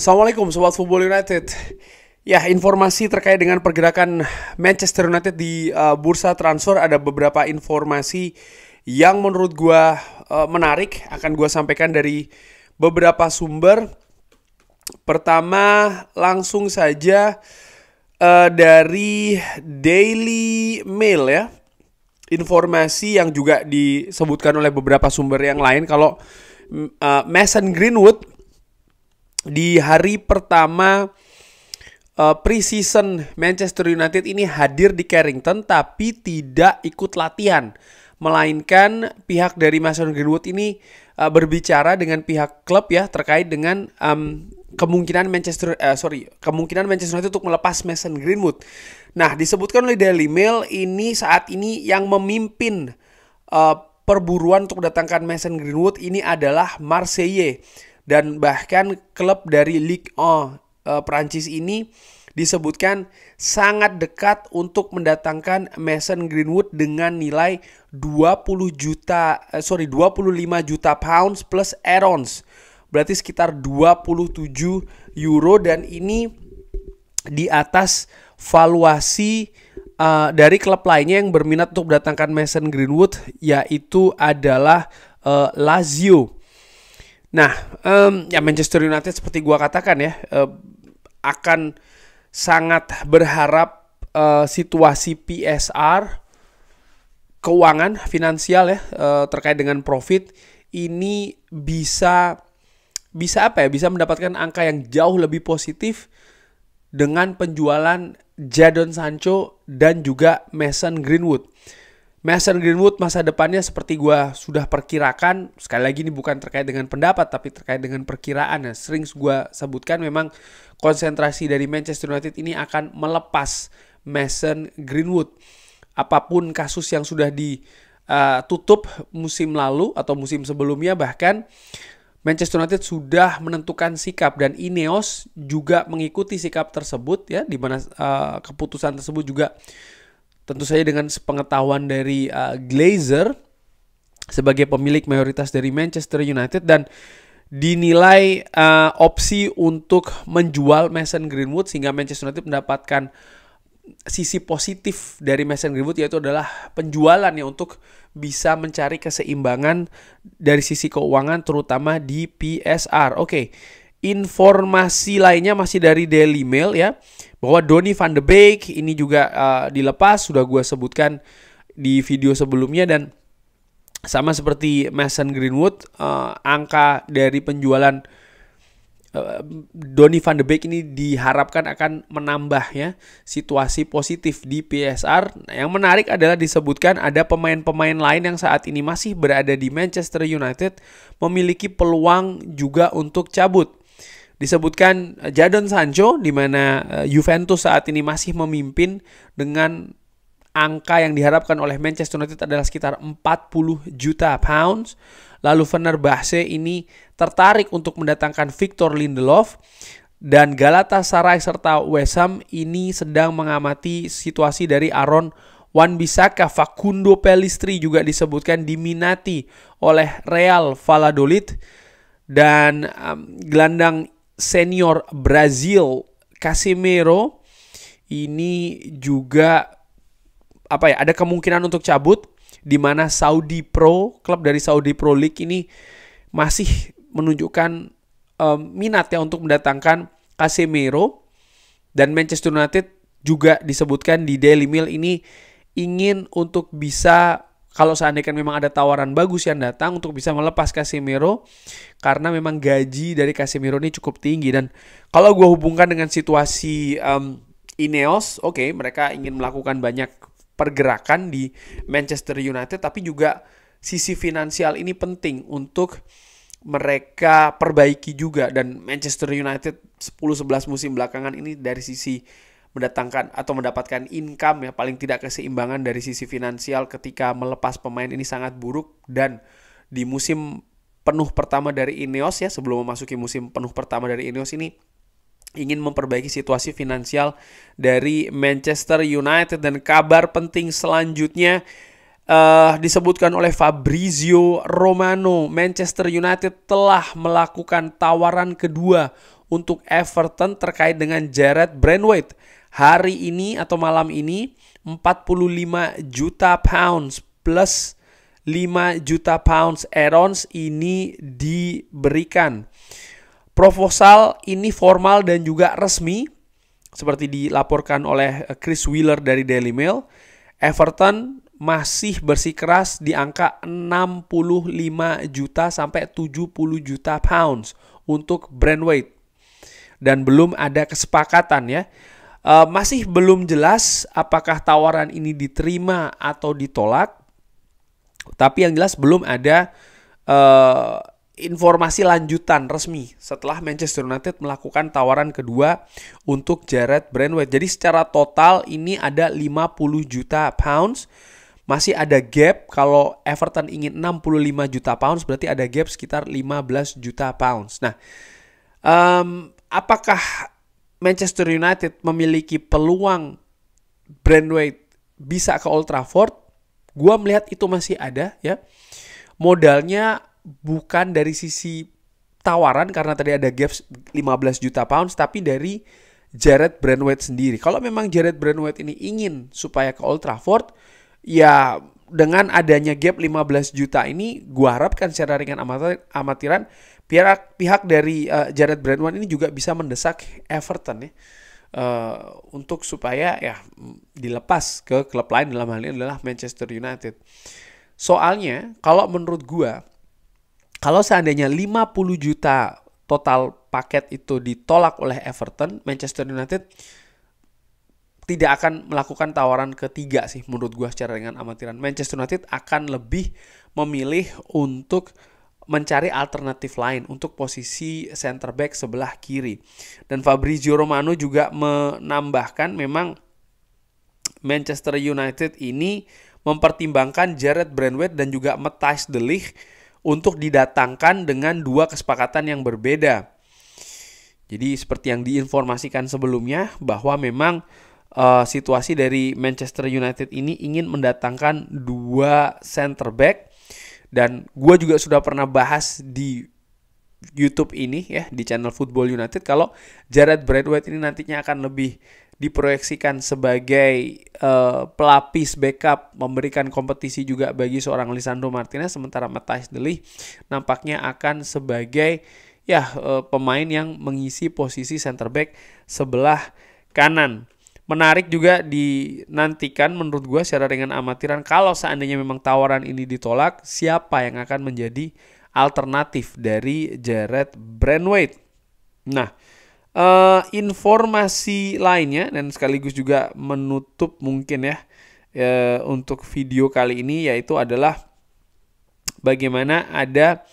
Assalamualaikum Sobat Football United Ya, informasi terkait dengan pergerakan Manchester United di uh, bursa transfer ada beberapa informasi yang menurut gue uh, menarik akan gue sampaikan dari beberapa sumber. Pertama, langsung saja uh, dari Daily Mail ya. Informasi yang juga disebutkan oleh beberapa sumber yang lain kalau uh, Mason Greenwood di hari pertama uh, pre-season Manchester United ini hadir di Carrington tapi tidak ikut latihan. Melainkan pihak dari Mason Greenwood ini uh, berbicara dengan pihak klub ya terkait dengan um, kemungkinan Manchester uh, sorry kemungkinan Manchester United untuk melepas Mason Greenwood. Nah disebutkan oleh Daily Mail ini saat ini yang memimpin uh, perburuan untuk mendatangkan Mason Greenwood ini adalah Marseille dan bahkan klub dari Ligue 1 uh, eh, Prancis ini disebutkan sangat dekat untuk mendatangkan Mason Greenwood dengan nilai 20 juta eh, sorry 25 juta pounds plus errands Berarti sekitar 27 euro dan ini di atas valuasi uh, dari klub lainnya yang berminat untuk mendatangkan Mason Greenwood yaitu adalah uh, Lazio. Nah, um, ya Manchester United seperti gua katakan ya uh, akan sangat berharap uh, situasi PSR keuangan finansial ya uh, terkait dengan profit ini bisa bisa apa ya bisa mendapatkan angka yang jauh lebih positif dengan penjualan Jadon Sancho dan juga Mason Greenwood. Mason Greenwood masa depannya seperti gue sudah perkirakan, sekali lagi ini bukan terkait dengan pendapat tapi terkait dengan perkiraan ya. Sering gue sebutkan memang konsentrasi dari Manchester United ini akan melepas Mason Greenwood. Apapun kasus yang sudah ditutup eh, musim lalu atau musim sebelumnya bahkan Manchester United sudah menentukan sikap dan Ineos juga mengikuti sikap tersebut ya di mana uh, keputusan tersebut juga tentu saja dengan sepengetahuan dari uh, Glazer sebagai pemilik mayoritas dari Manchester United dan dinilai uh, opsi untuk menjual Mason Greenwood sehingga Manchester United mendapatkan sisi positif dari Mason Greenwood yaitu adalah penjualan ya untuk bisa mencari keseimbangan dari sisi keuangan terutama di PSR. Oke. Okay informasi lainnya masih dari Daily Mail ya bahwa Donny van de Beek ini juga uh, dilepas sudah gue sebutkan di video sebelumnya dan sama seperti Mason Greenwood uh, angka dari penjualan uh, Donny van de Beek ini diharapkan akan menambah ya situasi positif di PSR. Nah, yang menarik adalah disebutkan ada pemain-pemain lain yang saat ini masih berada di Manchester United memiliki peluang juga untuk cabut disebutkan eh, Jadon Sancho di mana eh, Juventus saat ini masih memimpin dengan angka yang diharapkan oleh Manchester United adalah sekitar 40 juta pounds. Lalu Fenerbahce ini tertarik untuk mendatangkan Victor Lindelof dan Galatasaray serta West Ham ini sedang mengamati situasi dari Aaron Wan Bisaka, Facundo Pelistri juga disebutkan diminati oleh Real Valladolid dan um, gelandang senior Brazil Casemiro ini juga apa ya ada kemungkinan untuk cabut di mana Saudi Pro klub dari Saudi Pro League ini masih menunjukkan um, minat ya untuk mendatangkan Casemiro dan Manchester United juga disebutkan di Daily Mail ini ingin untuk bisa kalau seandainya kan memang ada tawaran bagus yang datang untuk bisa melepas Casemiro karena memang gaji dari Casemiro ini cukup tinggi dan kalau gue hubungkan dengan situasi um, Ineos, oke okay, mereka ingin melakukan banyak pergerakan di Manchester United tapi juga sisi finansial ini penting untuk mereka perbaiki juga dan Manchester United 10-11 musim belakangan ini dari sisi mendatangkan atau mendapatkan income ya paling tidak keseimbangan dari sisi finansial ketika melepas pemain ini sangat buruk dan di musim penuh pertama dari Ineos ya sebelum memasuki musim penuh pertama dari Ineos ini ingin memperbaiki situasi finansial dari Manchester United dan kabar penting selanjutnya uh, disebutkan oleh Fabrizio Romano Manchester United telah melakukan tawaran kedua untuk Everton terkait dengan Jared Brandwaite hari ini atau malam ini 45 juta pounds plus 5 juta pounds errons ini diberikan. Proposal ini formal dan juga resmi seperti dilaporkan oleh Chris Wheeler dari Daily Mail. Everton masih bersikeras di angka 65 juta sampai 70 juta pounds untuk brand weight Dan belum ada kesepakatan ya. Eh, masih belum jelas apakah tawaran ini diterima atau ditolak. Tapi yang jelas belum ada uh, informasi lanjutan resmi setelah Manchester United melakukan tawaran kedua untuk Jared Brentwood. Jadi secara total ini ada 50 juta pounds. Masih ada gap kalau Everton ingin 65 juta pounds berarti ada gap sekitar 15 juta pounds. Nah, um, apakah Manchester United memiliki peluang weight bisa ke Old Trafford, gue melihat itu masih ada ya. Modalnya bukan dari sisi tawaran karena tadi ada gaps 15 juta pounds, tapi dari Jared Brandweight sendiri. Kalau memang Jared Brandweight ini ingin supaya ke Old Trafford, ya dengan adanya gap 15 juta ini, gua harapkan secara ringan amatiran Pihak pihak dari uh, Jared Brandwan ini juga bisa mendesak Everton ya uh, untuk supaya ya dilepas ke klub lain dalam hal ini adalah Manchester United. Soalnya kalau menurut gua kalau seandainya 50 juta total paket itu ditolak oleh Everton, Manchester United tidak akan melakukan tawaran ketiga sih menurut gua secara dengan amatiran. Manchester United akan lebih memilih untuk mencari alternatif lain untuk posisi center back sebelah kiri. Dan Fabrizio Romano juga menambahkan memang Manchester United ini mempertimbangkan Jared Brandweth dan juga Matthijs de Ligt untuk didatangkan dengan dua kesepakatan yang berbeda. Jadi seperti yang diinformasikan sebelumnya bahwa memang uh, situasi dari Manchester United ini ingin mendatangkan dua center back dan gue juga sudah pernah bahas di YouTube ini ya di channel Football United kalau Jared Bradway ini nantinya akan lebih diproyeksikan sebagai uh, pelapis backup memberikan kompetisi juga bagi seorang Lisandro Martinez sementara Matthias Deli nampaknya akan sebagai ya uh, pemain yang mengisi posisi center back sebelah kanan menarik juga dinantikan menurut gue secara dengan amatiran kalau seandainya memang tawaran ini ditolak siapa yang akan menjadi alternatif dari Jared Brandweight Nah, uh, informasi lainnya dan sekaligus juga menutup mungkin ya uh, untuk video kali ini yaitu adalah bagaimana ada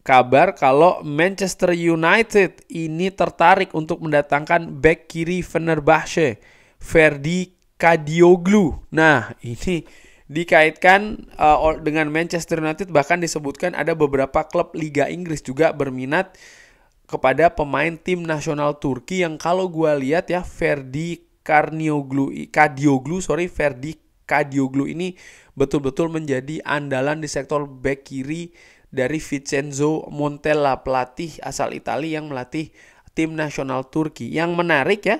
kabar kalau Manchester United ini tertarik untuk mendatangkan back kiri Fenerbahce Ferdi Kadioglu. Nah, ini dikaitkan uh, dengan Manchester United bahkan disebutkan ada beberapa klub Liga Inggris juga berminat kepada pemain tim nasional Turki yang kalau gue lihat ya Ferdi Karnioglu Kadioglu sorry Ferdi Kadioglu ini betul-betul menjadi andalan di sektor back kiri dari Vincenzo Montella pelatih asal Italia yang melatih tim nasional Turki. Yang menarik ya,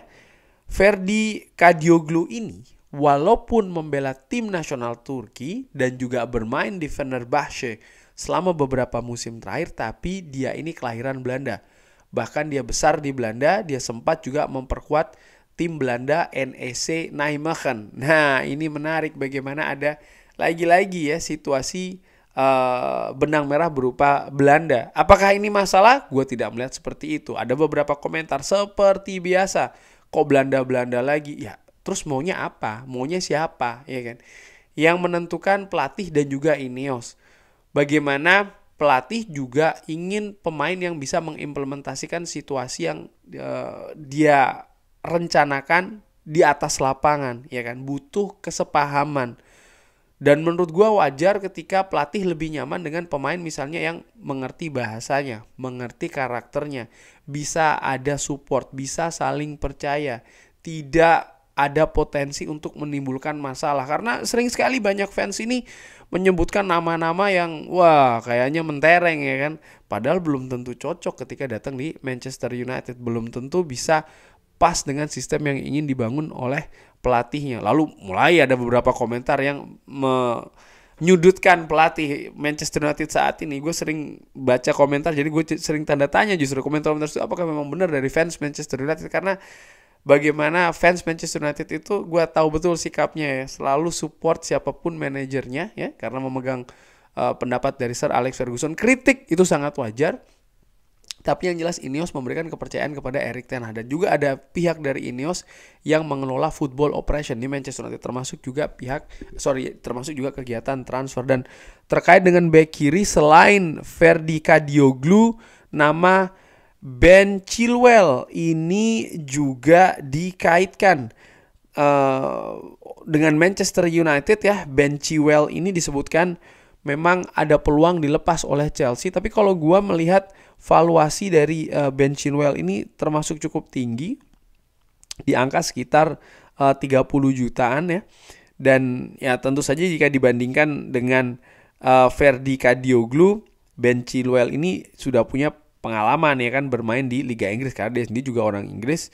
Ferdi Kadioglu ini walaupun membela tim nasional Turki dan juga bermain di Fenerbahce selama beberapa musim terakhir tapi dia ini kelahiran Belanda. Bahkan dia besar di Belanda, dia sempat juga memperkuat tim Belanda NEC Nijmegen. Nah, ini menarik bagaimana ada lagi-lagi ya situasi uh, benang merah berupa Belanda. Apakah ini masalah? Gue tidak melihat seperti itu. Ada beberapa komentar seperti biasa kok Belanda-Belanda lagi ya terus maunya apa maunya siapa ya kan yang menentukan pelatih dan juga Ineos bagaimana pelatih juga ingin pemain yang bisa mengimplementasikan situasi yang uh, dia rencanakan di atas lapangan ya kan butuh kesepahaman dan menurut gue wajar ketika pelatih lebih nyaman dengan pemain misalnya yang mengerti bahasanya, mengerti karakternya, bisa ada support, bisa saling percaya, tidak ada potensi untuk menimbulkan masalah karena sering sekali banyak fans ini menyebutkan nama-nama yang wah kayaknya mentereng ya kan padahal belum tentu cocok ketika datang di Manchester United belum tentu bisa pas dengan sistem yang ingin dibangun oleh pelatihnya. Lalu mulai ada beberapa komentar yang menyudutkan pelatih Manchester United saat ini. Gue sering baca komentar, jadi gue sering tanda tanya justru komentar-komentar itu apakah memang benar dari fans Manchester United karena bagaimana fans Manchester United itu gue tahu betul sikapnya ya selalu support siapapun manajernya ya karena memegang uh, pendapat dari Sir Alex Ferguson kritik itu sangat wajar tapi yang jelas Ineos memberikan kepercayaan kepada Erik Ten Hag dan juga ada pihak dari Ineos yang mengelola football operation di Manchester United termasuk juga pihak sorry termasuk juga kegiatan transfer dan terkait dengan bek kiri selain Ferdi Kadioglu nama Ben Chilwell ini juga dikaitkan uh, dengan Manchester United ya Ben Chilwell ini disebutkan memang ada peluang dilepas oleh Chelsea tapi kalau gua melihat valuasi dari uh, Ben Chilwell ini termasuk cukup tinggi di angka sekitar eh, uh, 30 jutaan ya. Dan ya tentu saja jika dibandingkan dengan uh, eh, Verdi Kadioglu, Ben Chilwell ini sudah punya pengalaman ya kan bermain di Liga Inggris karena dia sendiri juga orang Inggris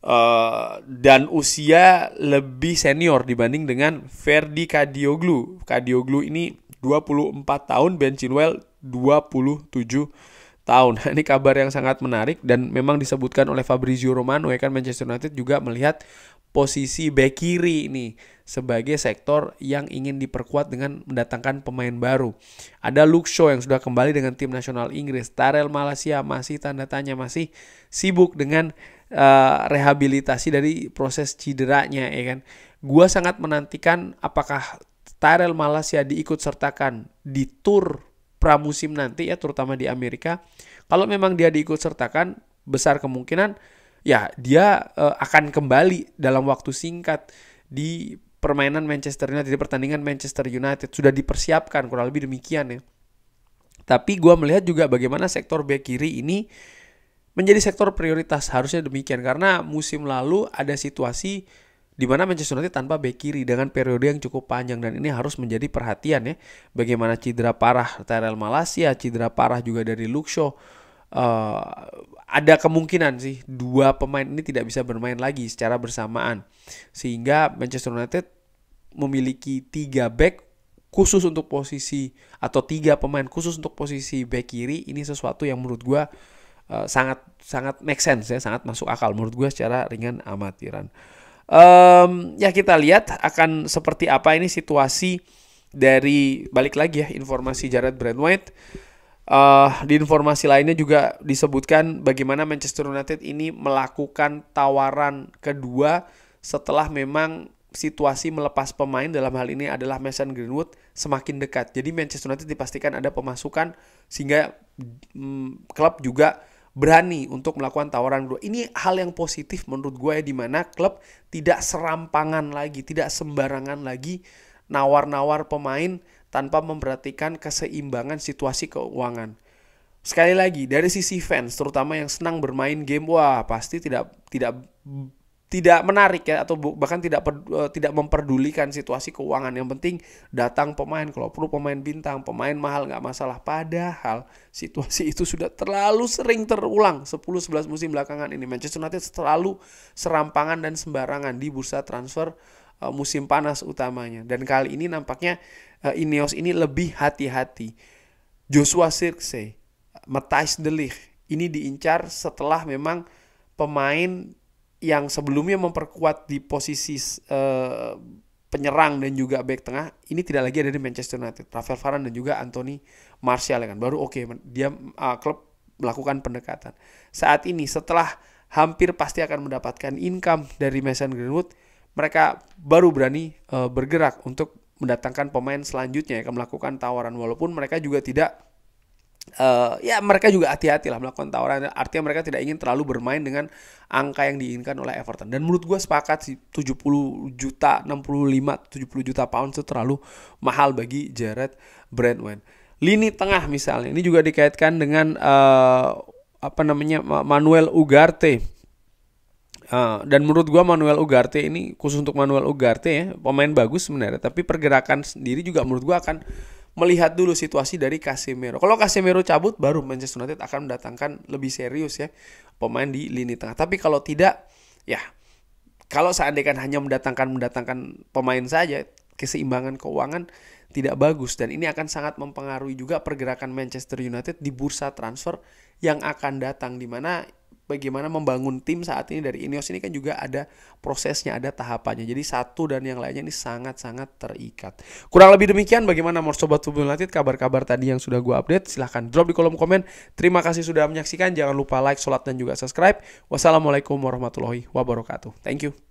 uh, dan usia lebih senior dibanding dengan Verdi Kadioglu. Kadioglu ini 24 tahun, Ben Chilwell 27 tahun. Ini kabar yang sangat menarik dan memang disebutkan oleh Fabrizio Romano ya kan Manchester United juga melihat posisi bek kiri ini sebagai sektor yang ingin diperkuat dengan mendatangkan pemain baru. Ada Luke Shaw yang sudah kembali dengan tim nasional Inggris. Tarel Malaysia masih tanda tanya masih sibuk dengan uh, rehabilitasi dari proses cederanya ya kan. Gua sangat menantikan apakah Tarel Malaysia diikut sertakan di tour pramusim nanti ya terutama di Amerika kalau memang dia diikut sertakan besar kemungkinan ya dia uh, akan kembali dalam waktu singkat di permainan Manchester United di pertandingan Manchester United sudah dipersiapkan kurang lebih demikian ya tapi gue melihat juga bagaimana sektor back kiri ini menjadi sektor prioritas harusnya demikian karena musim lalu ada situasi di mana Manchester United tanpa bek kiri dengan periode yang cukup panjang dan ini harus menjadi perhatian ya bagaimana cedera parah Tyrell Malaysia cedera parah juga dari Luke Shaw uh, ada kemungkinan sih dua pemain ini tidak bisa bermain lagi secara bersamaan sehingga Manchester United memiliki tiga back khusus untuk posisi atau tiga pemain khusus untuk posisi bek kiri ini sesuatu yang menurut gue uh, sangat sangat make sense ya sangat masuk akal menurut gue secara ringan amatiran um, ya kita lihat akan seperti apa ini situasi dari balik lagi ya informasi Jared Brandwhite. Uh, eh, di informasi lainnya juga disebutkan bagaimana Manchester United ini melakukan tawaran kedua setelah memang situasi melepas pemain dalam hal ini adalah Mason Greenwood semakin dekat. Jadi Manchester United dipastikan ada pemasukan sehingga mm, klub juga berani untuk melakukan tawaran kedua. Ini hal yang positif menurut gue ya dimana klub tidak serampangan lagi, tidak sembarangan lagi nawar-nawar pemain tanpa memperhatikan keseimbangan situasi keuangan. Sekali lagi dari sisi fans terutama yang senang bermain game wah pasti tidak tidak tidak menarik ya atau bahkan tidak eh, tidak memperdulikan situasi keuangan yang penting datang pemain kalau perlu pemain bintang pemain mahal nggak masalah padahal situasi itu sudah terlalu sering terulang 10-11 musim belakangan ini Manchester United terlalu serampangan dan sembarangan di bursa transfer eh, musim panas utamanya dan kali ini nampaknya eh, Ineos ini lebih hati-hati Joshua Sirkse Matthijs De Ligt ini diincar setelah memang pemain yang sebelumnya memperkuat di posisi uh, penyerang dan juga back tengah ini tidak lagi ada di Manchester United. Rafael Varane dan juga Anthony Martial ya kan baru oke okay, dia uh, klub melakukan pendekatan. Saat ini setelah hampir pasti akan mendapatkan income dari Mason Greenwood, mereka baru berani uh, bergerak untuk mendatangkan pemain selanjutnya yang akan melakukan tawaran walaupun mereka juga tidak uh, ya mereka juga hati-hati lah melakukan tawaran. Artinya mereka tidak ingin terlalu bermain dengan angka yang diinginkan oleh Everton. Dan menurut gue sepakat sih 70 juta, 65, 70 juta pound itu terlalu mahal bagi Jared Wayne Lini tengah misalnya, ini juga dikaitkan dengan uh, apa namanya Manuel Ugarte. Uh, dan menurut gua Manuel Ugarte ini khusus untuk Manuel Ugarte ya pemain bagus sebenarnya tapi pergerakan sendiri juga menurut gua akan melihat dulu situasi dari Casemiro. Kalau Casemiro cabut baru Manchester United akan mendatangkan lebih serius ya pemain di lini tengah. Tapi kalau tidak ya kalau seandainya hanya mendatangkan mendatangkan pemain saja keseimbangan keuangan tidak bagus dan ini akan sangat mempengaruhi juga pergerakan Manchester United di bursa transfer yang akan datang di mana bagaimana membangun tim saat ini dari Ineos ini kan juga ada prosesnya, ada tahapannya. Jadi satu dan yang lainnya ini sangat-sangat terikat. Kurang lebih demikian bagaimana mau Sobat Football United kabar-kabar tadi yang sudah gue update. Silahkan drop di kolom komen. Terima kasih sudah menyaksikan. Jangan lupa like, sholat, dan juga subscribe. Wassalamualaikum warahmatullahi wabarakatuh. Thank you.